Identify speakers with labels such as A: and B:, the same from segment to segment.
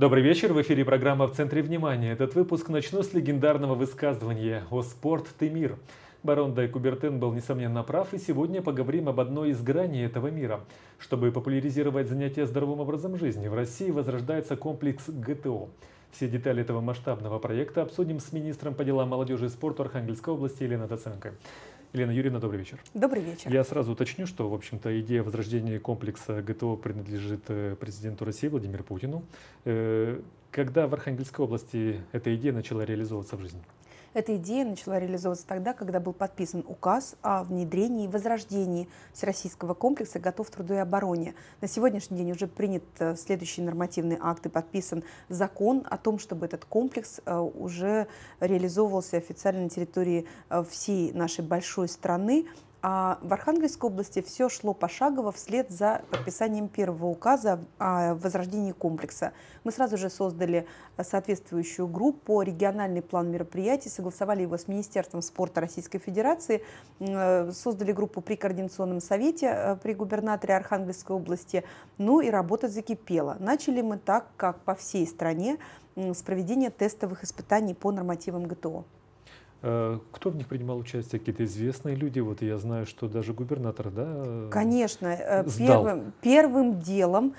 A: Добрый вечер, в эфире программа «В центре внимания». Этот выпуск начну с легендарного высказывания «О спорт ты мир». Барон дай Кубертен был, несомненно, прав, и сегодня поговорим об одной из граней этого мира. Чтобы популяризировать занятия здоровым образом жизни, в России возрождается комплекс ГТО. Все детали этого масштабного проекта обсудим с министром по делам молодежи и спорта Архангельской области Еленой Доценко. Елена Юрьевна, добрый вечер. Добрый вечер. Я сразу уточню, что, в общем-то, идея возрождения комплекса ГТО принадлежит э, президенту России Владимиру Путину. Э, когда в Архангельской области эта идея начала реализовываться в жизнь?
B: Эта идея начала реализовываться тогда, когда был подписан указ о внедрении и возрождении Всероссийского комплекса «Готов к труду и обороне». На сегодняшний день уже принят э, следующий нормативный акт и подписан закон о том, чтобы этот комплекс э, уже реализовывался официально на территории э, всей нашей большой страны. А в Архангельской области все шло пошагово вслед за подписанием первого указа о а, возрождении комплекса. Мы сразу же создали э, соответствующую группу, региональный план мероприятий, согласовали его с Министерством спорта Российской Федерации, э, создали группу при Координационном совете э, при губернаторе Архангельской области, ну и работа закипела. Начали мы так, как по всей стране, с проведения тестовых испытаний по нормативам ГТО.
A: Э, кто в них принимал участие? Какие-то известные люди? Вот я знаю, что даже губернатор, да? Э, конечно. Э, сдал. Первым,
B: первым делом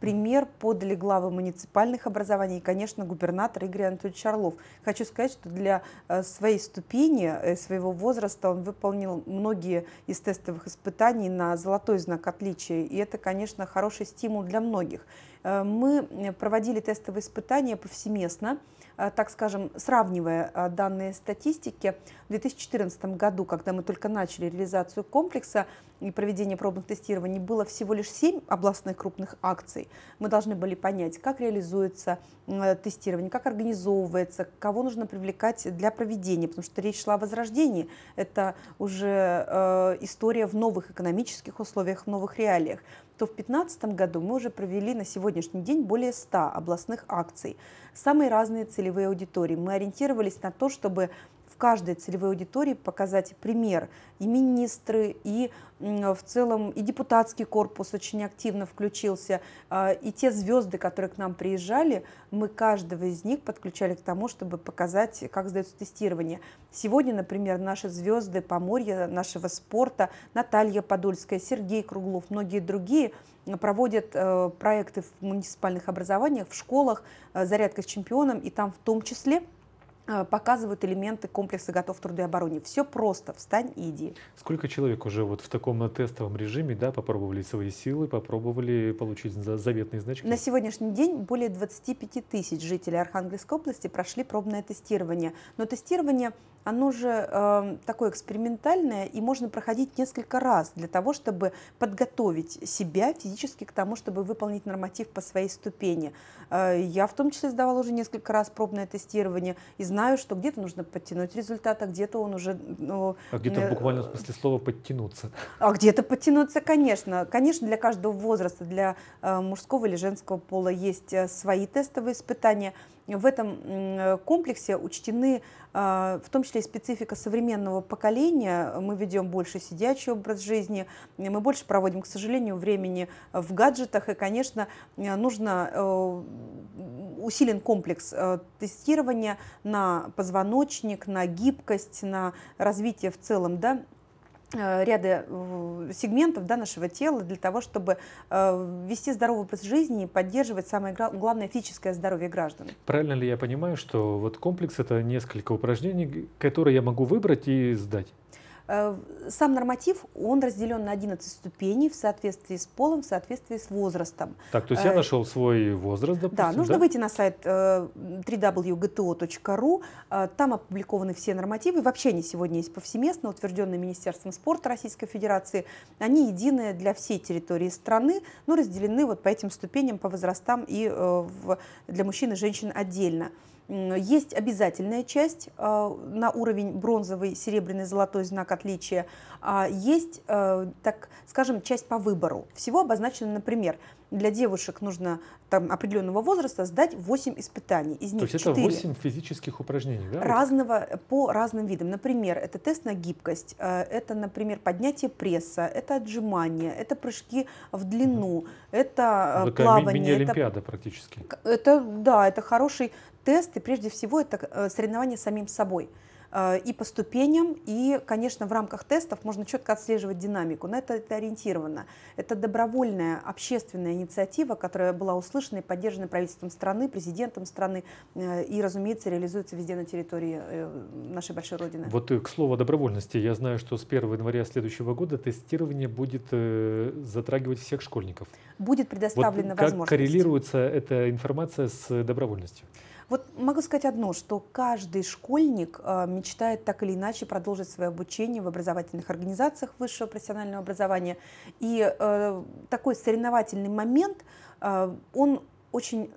B: пример подали главы муниципальных образований конечно, губернатор Игорь Анатольевич Орлов. Хочу сказать, что для своей ступени, своего возраста он выполнил многие из тестовых испытаний на золотой знак отличия. И это, конечно, хороший стимул для многих. Мы проводили тестовые испытания повсеместно. Э, так скажем, сравнивая э, данные статистики, в 2014 году, когда мы только начали реализацию комплекса, и проведение пробных тестирований было всего лишь 7 областных крупных акций, мы должны были понять, как реализуется э, тестирование, как организовывается, кого нужно привлекать для проведения, потому что речь шла о возрождении. Это уже э, история в новых экономических условиях, в новых реалиях то в 2015 году мы уже провели на сегодняшний день более 100 областных акций. Самые разные целевые аудитории. Мы ориентировались на то, чтобы каждой целевой аудитории показать пример. И министры, и в целом и депутатский корпус очень активно включился, а, и те звезды, которые к нам приезжали, мы каждого из них подключали к тому, чтобы показать, как сдается тестирование. Сегодня, например, наши звезды Поморья, нашего спорта, Наталья Подольская, Сергей Круглов, многие другие проводят э, проекты в муниципальных образованиях, в школах, э, зарядка с чемпионом, и там в том числе – а, показывают элементы комплекса «Готов труды труду и обороне». Все просто, встань и иди.
A: Сколько человек уже вот в таком тестовом режиме да, попробовали свои силы, попробовали получить заветные значки? На
B: сегодняшний день более 25 тысяч жителей Архангельской области прошли пробное тестирование. Но тестирование – оно же э, такое экспериментальное, и можно проходить несколько раз для того, чтобы подготовить себя физически к тому, чтобы выполнить норматив по своей ступени. Э, я в том числе сдавала уже несколько раз пробное тестирование и знаю, что где-то нужно подтянуть результат, а где-то он уже... Ну, а где-то э, в буквальном
A: смысле слова подтянуться.
B: А где-то подтянуться, конечно. Конечно, для каждого возраста, для э, мужского или женского пола есть э, свои тестовые испытания – в этом комплексе учтены а, в том числе и специфика современного поколения. Мы ведем больше сидячий образ жизни, мы больше проводим, к сожалению, времени в гаджетах, и, конечно, нужно э, усилен комплекс э, тестирования на позвоночник, на гибкость, на развитие в целом да, Э, ряда сегментов да, нашего тела для того, чтобы э, вести здоровый образ жизни и поддерживать самое главное физическое здоровье граждан.
A: Правильно ли я понимаю, что вот комплекс это несколько упражнений, которые я могу выбрать и сдать?
B: Э, сам норматив, он разделен на 11 ступеней в соответствии с полом, в соответствии с возрастом. Так, то есть я э, нашел
A: свой возраст, допустим, Да, нужно да? выйти
B: на сайт э, www.gto.ru, там опубликованы все нормативы, вообще они сегодня есть повсеместно, утвержденные Министерством спорта Российской Федерации. Они единые для всей территории страны, но разделены вот по этим ступеням, по возрастам и для мужчин и женщин отдельно. Есть обязательная часть э, на уровень бронзовый, серебряный, золотой знак отличия. А есть, э, так скажем, часть по выбору. Всего обозначено, например, для девушек нужно там, определенного возраста сдать 8 испытаний. Из них То есть 4 это 8
A: физических упражнений, да?
B: Разного, по разным видам. Например, это тест на гибкость, э, это, например, поднятие пресса, это отжимания, это прыжки в длину, угу. это ну, плавание. Это мини-олимпиада
A: практически.
B: Это, да, это хороший тесты, прежде всего, это э, соревнования с самим собой э, и по ступеням, и, конечно, в рамках тестов можно четко отслеживать динамику. На это, это ориентировано. Это добровольная общественная инициатива, которая была услышана и поддержана правительством страны, президентом страны э, и, разумеется, реализуется везде на территории нашей большой Родины. Вот
A: к слову о добровольности. Я знаю, что с 1 января следующего года тестирование будет затрагивать всех школьников. Будет предоставлена вот как возможность. Как коррелируется эта информация с добровольностью?
B: Вот могу сказать одно, что каждый школьник э, мечтает так или иначе продолжить свое обучение в образовательных организациях высшего профессионального образования. И э, такой соревновательный момент, э, он очень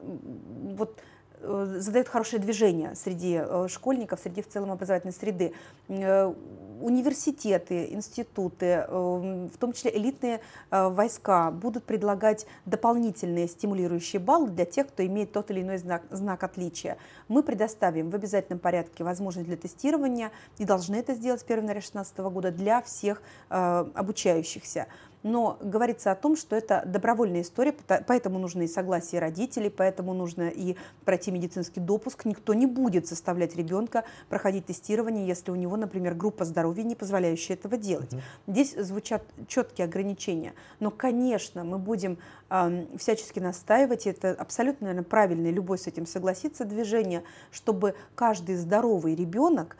B: вот Э, задает хорошее движение среди э, школьников, среди в целом образовательной среды. Э, университеты, институты, в том числе элитные войска будут предлагать дополнительные стимулирующие баллы для тех, кто имеет тот или иной знак, знак отличия. Мы предоставим в обязательном порядке возможность для тестирования и должны это сделать с 1 января 2016 года для всех обучающихся но говорится о том, что это добровольная история, поэтому нужно и согласие родителей, поэтому нужно и пройти медицинский допуск. Никто не будет заставлять ребенка проходить тестирование, если у него, например, группа здоровья, не позволяющая этого делать. Здесь звучат четкие ограничения. Но, конечно, мы будем всячески настаивать, и это абсолютно, наверное, правильно, любой с этим согласится движение, чтобы каждый здоровый ребенок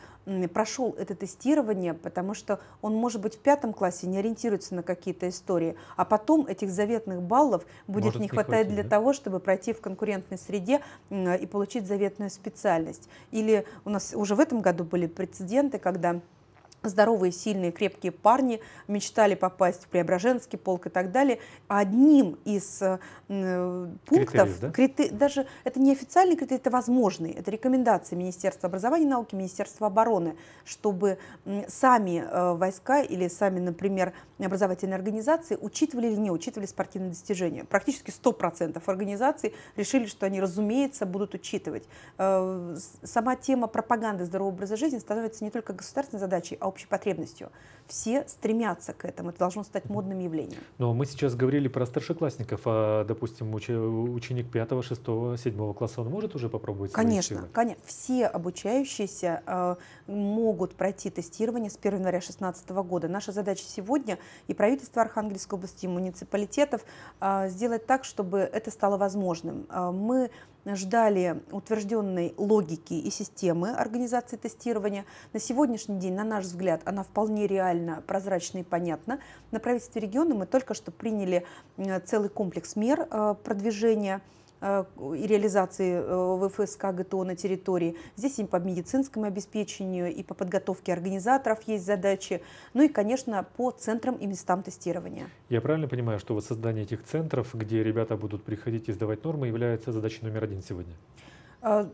B: прошел это тестирование, потому что он, может быть, в пятом классе не ориентируется на какие-то истории, а потом этих заветных баллов будет может не хватать для да? того, чтобы пройти в конкурентной среде и получить заветную специальность. Или у нас уже в этом году были прецеденты, когда здоровые, сильные, крепкие парни мечтали попасть в Преображенский полк и так далее. Одним из э, э пунктов, да? крити, даже это не официальный критерий, это возможный, это рекомендации Министерства образования и науки, Министерства обороны, чтобы сами э, войска или сами, например, образовательные организации учитывали или не учитывали спортивные достижения. Практически 100% организаций решили, что они, разумеется, будут учитывать. Э, сама тема пропаганды здорового образа жизни становится не только государственной задачей, а общей потребностью. Все стремятся к этому, это должно стать модным явлением.
A: Но ну, мы сейчас говорили про старшеклассников, а, допустим, уч- ученик 5, 6, 7 класса, он может уже попробовать? Конечно,
B: конечно. Все обучающиеся э, могут пройти тестирование с 1 января 2016 года. Наша задача сегодня и правительство Архангельской области, и муниципалитетов э, сделать так, чтобы это стало возможным. Э, мы ждали утвержденной логики и системы организации тестирования. На сегодняшний день, на наш взгляд, она вполне реально, прозрачна и понятна. На правительстве региона мы только что приняли э, целый комплекс мер э, продвижения Э, и реализации э, ВФСК ГТО на территории. Здесь и по медицинскому обеспечению, и по подготовке организаторов есть задачи. Ну и, конечно, по центрам и местам тестирования.
A: Я правильно понимаю, что вот создание этих центров, где ребята будут приходить и сдавать нормы, является задачей номер один сегодня? Э,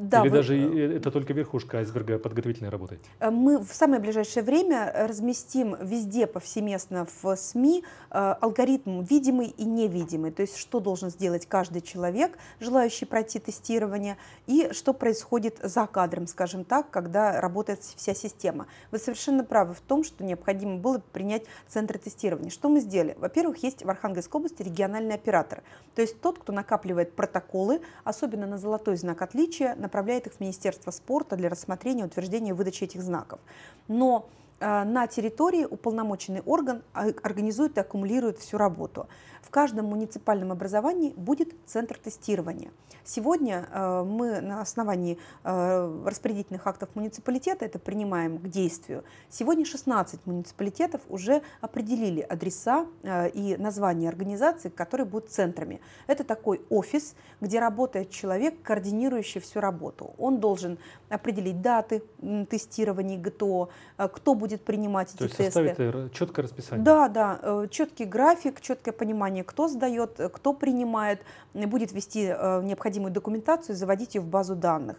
A: да, Или вы... даже э, это только верхушка айсберга подготовительной работы?
B: Э, мы в самое ближайшее время разместим везде повсеместно в СМИ э, алгоритм видимый и невидимый, то есть что должен сделать каждый человек, желающий пройти тестирование, и что происходит за кадром, скажем так, когда работает вся система. Вы совершенно правы в том, что необходимо было принять центры тестирования. Что мы сделали? Во-первых, есть в Архангельской области региональный оператор, то есть тот, кто накапливает протоколы, особенно на золотой знак отличия, направляет их в Министерство спорта для рассмотрения утверждения выдачи этих знаков. Но э, на территории уполномоченный орган а, организует и аккумулирует всю работу. В каждом муниципальном образовании будет центр тестирования. Сегодня э, мы на основании э, распорядительных актов муниципалитета это принимаем к действию. Сегодня 16 муниципалитетов уже определили адреса э, и названия организаций, которые будут центрами. Это такой офис, где работает человек, координирующий всю работу. Он должен определить даты тестирования ГТО, кто будет принимать эти тесты. То есть
A: составит четкое расписание?
B: Да, да, четкий график, четкое понимание внимание, кто сдает, э, кто принимает, будет вести э, необходимую документацию и заводить ее в базу данных.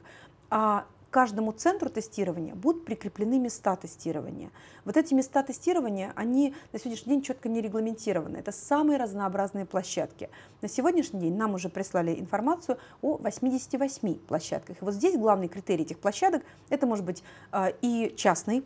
B: А к каждому центру тестирования будут прикреплены места тестирования. Вот эти места тестирования, они на сегодняшний день четко не регламентированы. Это самые разнообразные площадки. На сегодняшний день нам уже прислали информацию о 88 площадках. И вот здесь главный критерий этих площадок – это может быть э, и частный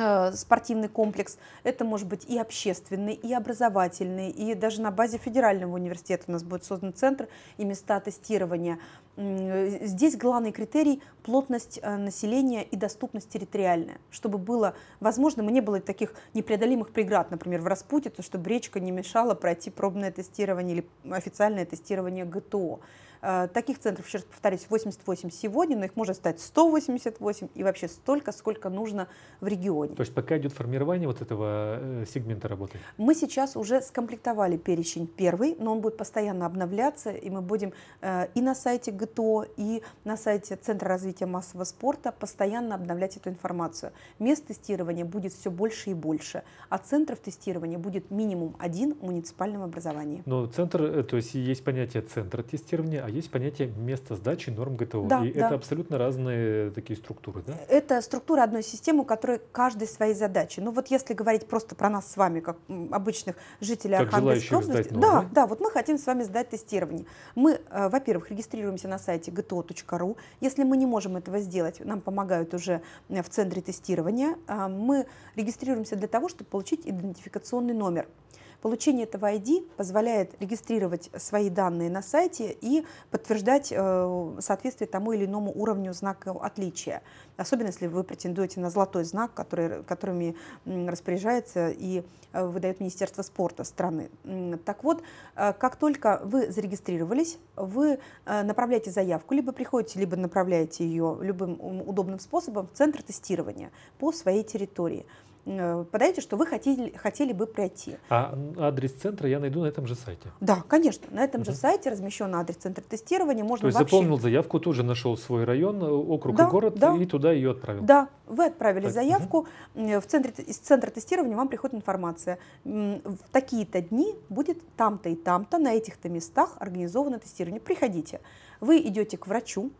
B: Э, спортивный комплекс, это может быть и общественный, и образовательный, и даже на базе федерального университета у нас будет создан центр и места тестирования Здесь главный критерий – плотность э, населения и доступность территориальная, чтобы было возможно, не было таких непреодолимых преград, например, в Распуте, то, чтобы речка не мешала пройти пробное тестирование или официальное тестирование ГТО. Э, таких центров, еще раз повторюсь, 88 сегодня, но их может стать 188 и вообще столько, сколько нужно в регионе.
A: То есть пока идет формирование вот этого э, сегмента работы?
B: Мы сейчас уже скомплектовали перечень первый, но он будет постоянно обновляться, и мы будем и на сайте ГТО, ЦТО и на сайте Центра развития массового спорта постоянно обновлять эту информацию. Мест тестирования будет все больше и больше, а центров тестирования будет минимум один в муниципальном образовании.
A: Но центр, э, то есть есть понятие центра тестирования, а есть понятие места сдачи норм ГТО. Да, и да. это абсолютно разные такие структуры, да?
B: Это структура одной системы, у которой каждой свои задачи. Ну вот если говорить просто про нас с вами, как обычных жителей как Архангельской области, да, да, вот мы хотим с вами сдать тестирование. Мы, э, во-первых, регистрируемся на на сайте gto.ru. Если мы не можем этого сделать, нам помогают уже э, в центре тестирования. Э, мы регистрируемся для того, чтобы получить идентификационный номер. Получение этого ID позволяет регистрировать свои данные на сайте и подтверждать э, соответствие тому или иному уровню знака отличия. Особенно если вы претендуете на золотой знак, который, которыми распоряжается и э, выдает Министерство спорта страны. Так вот, э, как только вы зарегистрировались, вы направляете заявку, либо приходите, либо направляете ее любым удобным способом в центр тестирования по своей территории. Э, подаете, что вы хотели, хотели бы пройти.
A: А адрес центра я найду на этом же сайте?
B: Да, конечно. На этом угу. же сайте размещен адрес центра тестирования. Можно То есть вообще... заполнил
A: заявку, тут же нашел свой район, э, округ да, и город да. и туда ее отправил? Да,
B: вы отправили так, заявку. Угу. В центре, из центра тестирования вам приходит информация. В такие-то дни будет там-то и там-то, на этих-то местах организовано тестирование. Приходите. Вы идете к врачу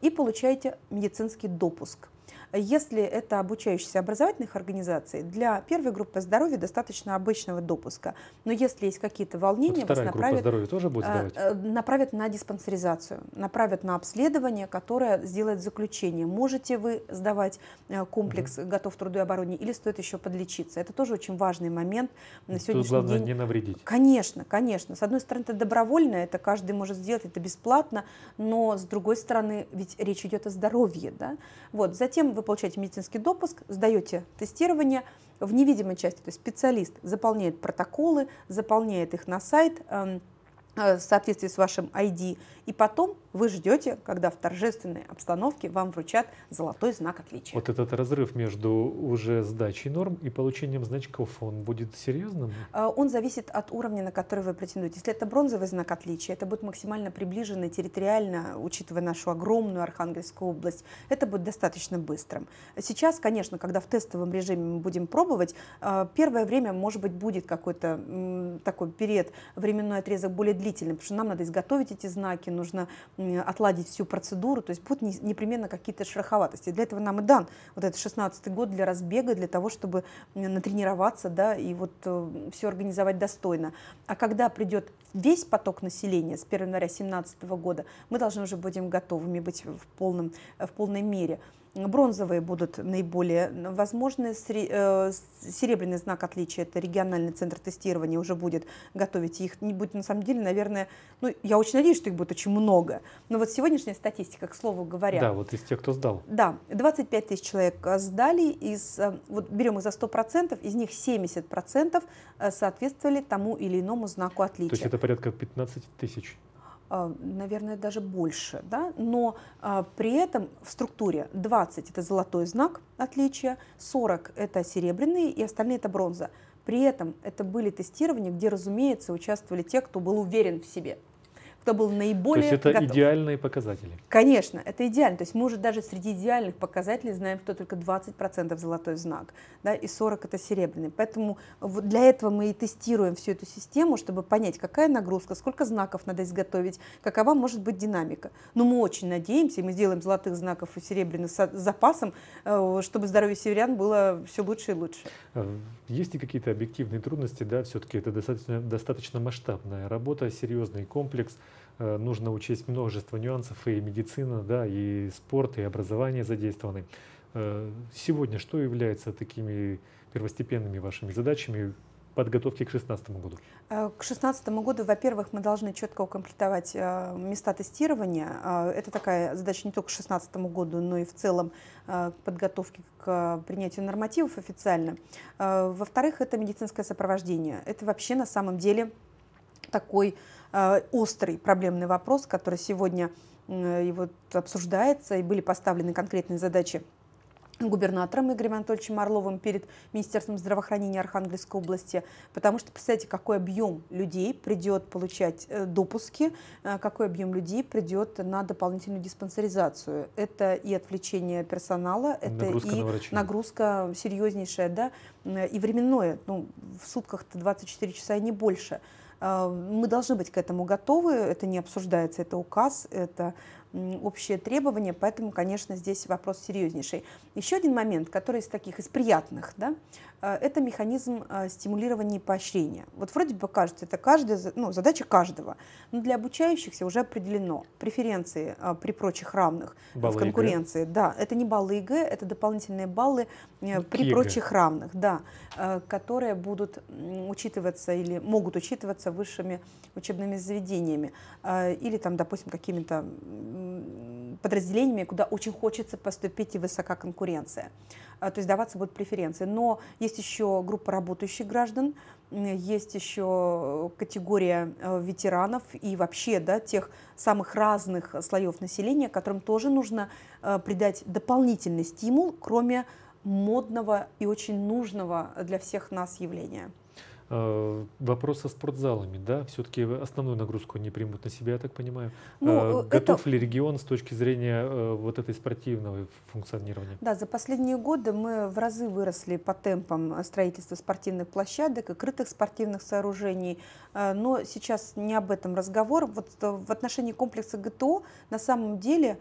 B: и получаете медицинский допуск если это обучающиеся образовательных организаций, для первой группы здоровья достаточно обычного допуска. Но если есть какие-то волнения, вот вас направят, тоже будет э, сдавать? Э, направят на диспансеризацию, направят на обследование, которое сделает заключение. Можете вы сдавать э, комплекс угу. готов к труду и обороне или стоит еще подлечиться. Это тоже очень важный момент на сегодняшний Тут главное день. не навредить. Конечно, конечно. С одной стороны, это добровольно, это каждый может сделать, это бесплатно, но с другой стороны, ведь речь идет о здоровье. Да? Вот. Затем вы получаете медицинский допуск, сдаете тестирование в невидимой части, то есть специалист заполняет протоколы, заполняет их на сайт, эм, э, в соответствии с вашим ID, и потом вы ждете, когда в торжественной обстановке вам вручат золотой знак отличия.
A: Вот этот разрыв между уже сдачей норм и получением значков, он будет серьезным?
B: А, он зависит от уровня, на который вы претендуете. Если это бронзовый знак отличия, это будет максимально приближенно территориально, учитывая нашу огромную Архангельскую область, это будет достаточно быстрым. Сейчас, конечно, когда в тестовом режиме мы будем пробовать, а, первое время, может быть, будет какой-то такой период, временной отрезок более длительный, потому что нам надо изготовить эти знаки, нужно отладить всю процедуру, то есть будут непременно какие-то шероховатости. Для этого нам и дан вот этот 16 год для разбега, для того, чтобы натренироваться, да, и вот э, все организовать достойно. А когда придет весь поток населения с 1 января 2017 года, мы должны уже будем готовыми быть в, полном, э, в полной мере. Бронзовые будут наиболее ну, возможны. Э, серебряный знак отличия – это региональный центр тестирования уже будет готовить. Их не будет, на самом деле, наверное, ну, я очень надеюсь, что их будет очень много. Но вот сегодняшняя статистика, к слову говоря. Да, вот
A: из тех, кто сдал.
B: Да, 25 тысяч человек э, сдали. Из, э, вот берем их за 100%, из них 70% соответствовали тому или иному знаку отличия. То есть
A: это порядка 15 тысяч
B: а, наверное, даже больше, да? но а, при этом в структуре 20 – это золотой знак отличия, 40 – это серебряные и остальные – это бронза. При этом это были тестирования, где, разумеется, участвовали те, кто был уверен в себе – кто был наиболее... То есть это готов. идеальные показатели? Конечно, это идеально. То есть мы уже даже среди идеальных показателей знаем, что только 20% золотой знак, да, и 40% это серебряный. Поэтому для этого мы и тестируем всю эту систему, чтобы понять, какая нагрузка, сколько знаков надо изготовить, какова может быть динамика. Но мы очень надеемся, и мы сделаем золотых знаков и серебряных с запасом, э, чтобы здоровье северян было все лучше и
A: лучше. А, есть ли какие-то объективные трудности? Да, все-таки это достаточно, достаточно масштабная работа, серьезный комплекс. Э, нужно учесть множество нюансов, и медицина, да, и спорт, и образование задействованы. Э, сегодня что является такими первостепенными вашими задачами подготовки к 2016 году?
B: Э, к 2016 году, во-первых, мы должны четко укомплектовать места тестирования. Это такая задача не только к 2016 году, но и в целом к подготовке к принятию нормативов официально. Во-вторых, это медицинское сопровождение. Это вообще на самом деле такой Э, острый проблемный вопрос, который сегодня э, и вот обсуждается, и были поставлены конкретные задачи губернатором Игорем Анатольевичем Орловым перед Министерством здравоохранения Архангельской области, потому что, представьте, какой объем людей придет получать э, допуски, какой объем людей придет на дополнительную диспансеризацию. Это и отвлечение персонала, это нагрузка и на нагрузка серьезнейшая, да, и временное, ну, в сутках-то 24 часа и не больше – а, мы должны быть к этому готовы, это не обсуждается, это указ, это общее требование поэтому, конечно, здесь вопрос серьезнейший. Еще один момент, который из таких, из приятных, да, Э, это механизм э, стимулирования и поощрения. Вот вроде бы кажется, это каждая, ну, задача каждого, но для обучающихся уже определено. Преференции э, при прочих равных баллы в конкуренции. ЕГЭ. Да, это не баллы ЕГЭ, это дополнительные баллы ну, при ЕГЭ. прочих равных, да, которые будут учитываться или могут учитываться высшими учебными заведениями или там, допустим, какими-то подразделениями, куда очень хочется поступить и высока конкуренция. А, то есть даваться будут преференции. Но есть еще группа работающих граждан, есть еще э, категория э, ветеранов и вообще да, тех самых разных слоев населения, которым тоже нужно э, придать дополнительный стимул, кроме модного и очень нужного для всех нас явления.
A: Э, вопрос со спортзалами, да, все-таки основную нагрузку они примут на себя, я так понимаю. Ну, э, э, Готов это... ли регион с точки зрения вот этой спортивного функционирования?
B: Да, за последние годы мы в разы выросли по темпам строительства спортивных площадок и крытых спортивных сооружений, но сейчас не об этом разговор. Вот в отношении комплекса ГТО на самом деле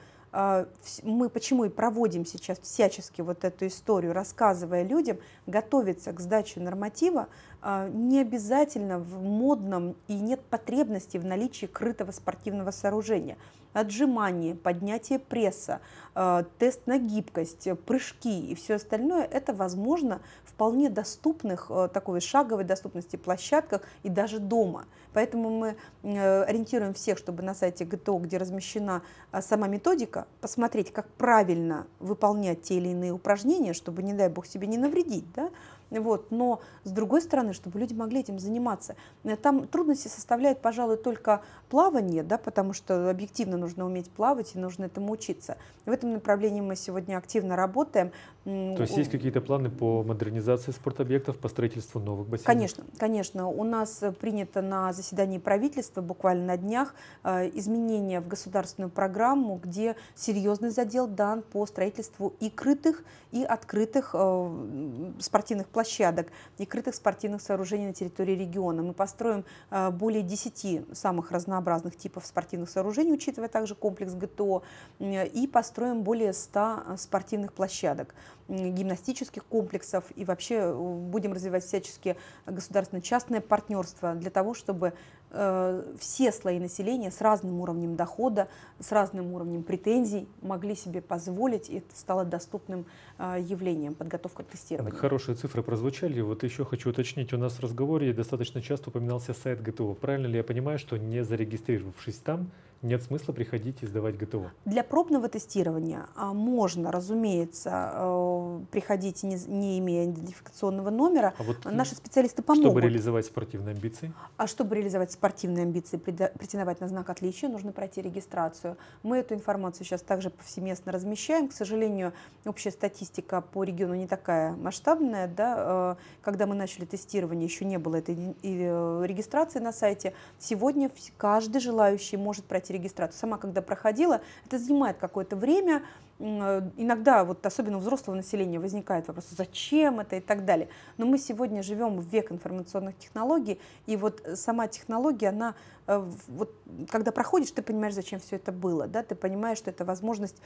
B: мы почему и проводим сейчас всячески вот эту историю, рассказывая людям готовиться к сдаче норматива, а, не обязательно в модном и нет потребности в наличии крытого спортивного сооружения. Отжимание, поднятие пресса, а, тест на гибкость, прыжки и все остальное – это возможно вполне доступных, а, такой шаговой доступности площадках и даже дома. Поэтому мы э, ориентируем всех, чтобы на сайте ГТО, где размещена сама методика, посмотреть, как правильно выполнять те или иные упражнения, чтобы, не дай бог, себе не навредить, да, вот. Но с другой стороны, чтобы люди могли этим заниматься. Э, там трудности составляют, пожалуй, только плавание, да, потому что объективно нужно уметь плавать и нужно этому учиться. В этом направлении мы сегодня активно работаем. То есть есть
A: какие-то планы по модернизации спортобъектов, по строительству новых бассейнов? Конечно,
B: конечно. У нас принято на заседании правительства буквально на днях э, изменения в государственную программу, где серьезный задел дан по строительству и крытых, и открытых э, спортивных площадок, и крытых спортивных сооружений на территории региона. Мы построим э, более 10 самых разнообразных типов спортивных сооружений, учитывая также комплекс ГТО, и построим более 100 спортивных площадок гимнастических комплексов и вообще э, будем развивать всячески государственно-частное партнерство для того, чтобы э, все слои населения с разным уровнем дохода, с разным уровнем претензий могли себе позволить, и это стало доступным э, явлением, подготовка к тестированию.
A: Хорошие цифры прозвучали. Вот еще хочу уточнить, у нас в разговоре достаточно часто упоминался сайт ГТО. Правильно ли я понимаю, что не зарегистрировавшись там, нет смысла приходить и сдавать ГТО?
B: Для пробного тестирования а, можно, разумеется, э, приходить, не, не имея идентификационного номера. А вот Наши специалисты помогут. Чтобы
A: реализовать спортивные амбиции?
B: А чтобы реализовать спортивные амбиции, претендовать на знак отличия, нужно пройти регистрацию. Мы эту информацию сейчас также повсеместно размещаем. К сожалению, общая статистика по региону не такая масштабная. Да? Э, когда мы начали тестирование, еще не было этой э, регистрации на сайте. Сегодня каждый желающий может пройти регистрацию. Сама, когда проходила, это занимает какое-то время. Э, иногда, вот особенно у взрослого населения, возникает вопрос, зачем это и так далее. Но мы сегодня живем в век информационных технологий, и вот э, сама технология, она, э, вот, когда проходишь, ты понимаешь, зачем все это было, да, ты понимаешь, что это возможность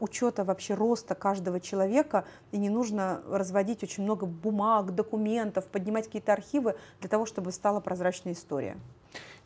B: учета вообще роста каждого человека, и не нужно разводить очень много бумаг, документов, поднимать какие-то архивы для того, чтобы стала прозрачная история.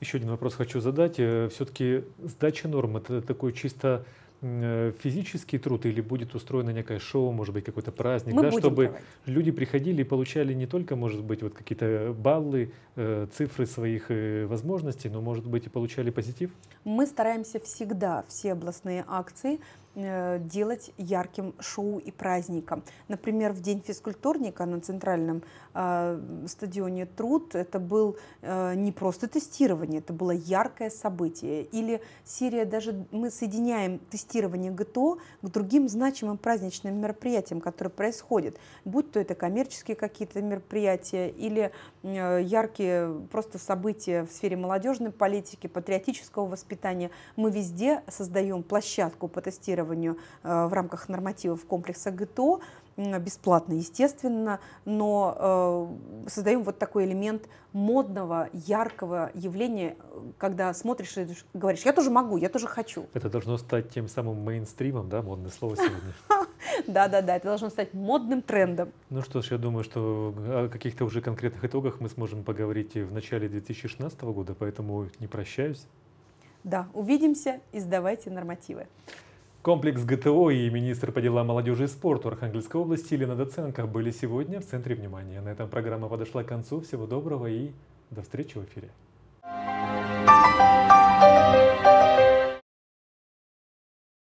A: Еще один вопрос хочу задать. Э, Все-таки сдача норм – это такой чисто э, физический труд или будет устроено некое шоу, может быть, какой-то праздник, да, чтобы давать. люди приходили и получали не только, может быть, вот какие-то баллы, э, цифры своих возможностей, но, может быть, и получали позитив?
B: Мы стараемся всегда все областные акции Э, делать ярким шоу и праздником. Например, в день физкультурника на центральном э, стадионе «Труд» это был э, не просто тестирование, это было яркое событие. Или серия даже мы соединяем тестирование ГТО к другим значимым праздничным мероприятиям, которые происходят. Будь то это коммерческие какие-то мероприятия или Э, яркие просто события в сфере молодежной политики, патриотического воспитания. Мы везде создаем площадку по тестированию э, в рамках нормативов комплекса ГТО, бесплатно, естественно, но э, создаем вот такой элемент модного, яркого явления, когда смотришь и говоришь, я тоже могу, я тоже хочу.
A: Это должно стать тем самым мейнстримом, да, модное слово сегодня.
B: Да-да-да, это должно стать модным трендом.
A: Ну что ж, я думаю, что о каких-то уже конкретных итогах мы сможем поговорить в начале 2016 года, поэтому не прощаюсь.
B: Да, увидимся и сдавайте нормативы.
A: Комплекс ГТО и министр по делам молодежи и спорта Архангельской области Елена Доценко были сегодня в центре внимания. На этом программа подошла к концу. Всего доброго и до встречи в эфире. Thank you.